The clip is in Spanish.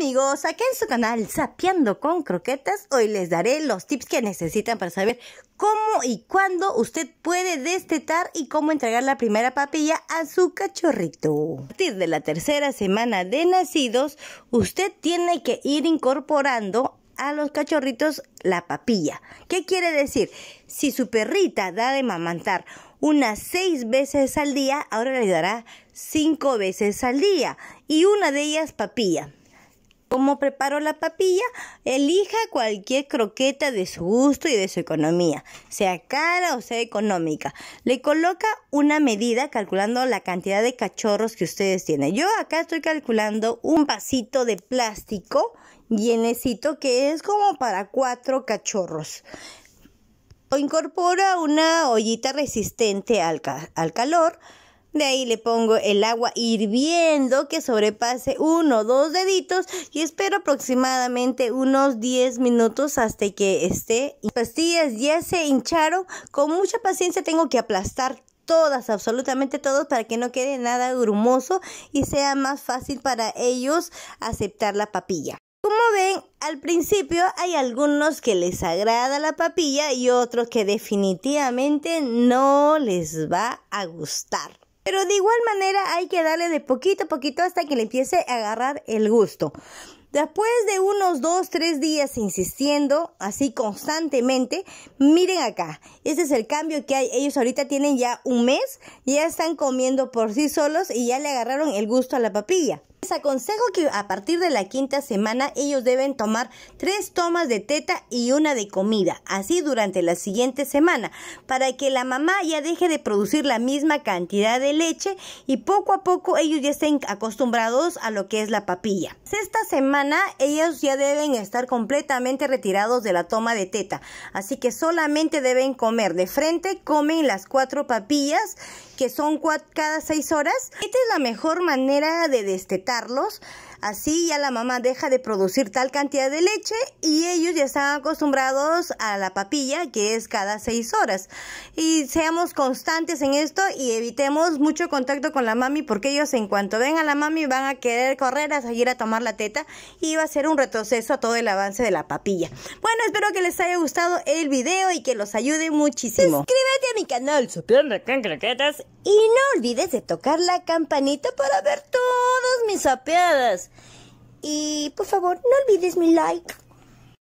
amigos, aquí en su canal Sapeando con Croquetas, hoy les daré los tips que necesitan para saber cómo y cuándo usted puede destetar y cómo entregar la primera papilla a su cachorrito. A partir de la tercera semana de nacidos, usted tiene que ir incorporando a los cachorritos la papilla. ¿Qué quiere decir? Si su perrita da de mamantar unas seis veces al día, ahora le dará cinco veces al día y una de ellas papilla. Como preparo la papilla, elija cualquier croqueta de su gusto y de su economía, sea cara o sea económica. Le coloca una medida calculando la cantidad de cachorros que ustedes tienen. Yo acá estoy calculando un vasito de plástico llenecito que es como para cuatro cachorros. O incorpora una ollita resistente al calor de ahí le pongo el agua hirviendo que sobrepase uno o dos deditos y espero aproximadamente unos 10 minutos hasta que esté. Las pastillas ya se hincharon. Con mucha paciencia tengo que aplastar todas, absolutamente todas, para que no quede nada grumoso y sea más fácil para ellos aceptar la papilla. Como ven, al principio hay algunos que les agrada la papilla y otros que definitivamente no les va a gustar. Pero de igual manera hay que darle de poquito a poquito hasta que le empiece a agarrar el gusto. Después de unos 2, 3 días insistiendo así constantemente, miren acá, este es el cambio que hay. Ellos ahorita tienen ya un mes, ya están comiendo por sí solos y ya le agarraron el gusto a la papilla. Les aconsejo que a partir de la quinta semana ellos deben tomar tres tomas de teta y una de comida, así durante la siguiente semana, para que la mamá ya deje de producir la misma cantidad de leche y poco a poco ellos ya estén acostumbrados a lo que es la papilla. Pues esta semana ellos ya deben estar completamente retirados de la toma de teta, así que solamente deben comer de frente, comen las cuatro papillas que son cada seis horas. Esta es la mejor manera de destetar Así ya la mamá deja de producir tal cantidad de leche y ellos ya están acostumbrados a la papilla que es cada seis horas. Y seamos constantes en esto y evitemos mucho contacto con la mami porque ellos en cuanto ven a la mami van a querer correr a salir a tomar la teta y va a ser un retroceso a todo el avance de la papilla. Bueno, espero que les haya gustado el video y que los ayude muchísimo. Suscríbete a mi canal con Croquetas y no olvides de tocar la campanita para ver todo sapeadas. Y por favor, no olvides mi like.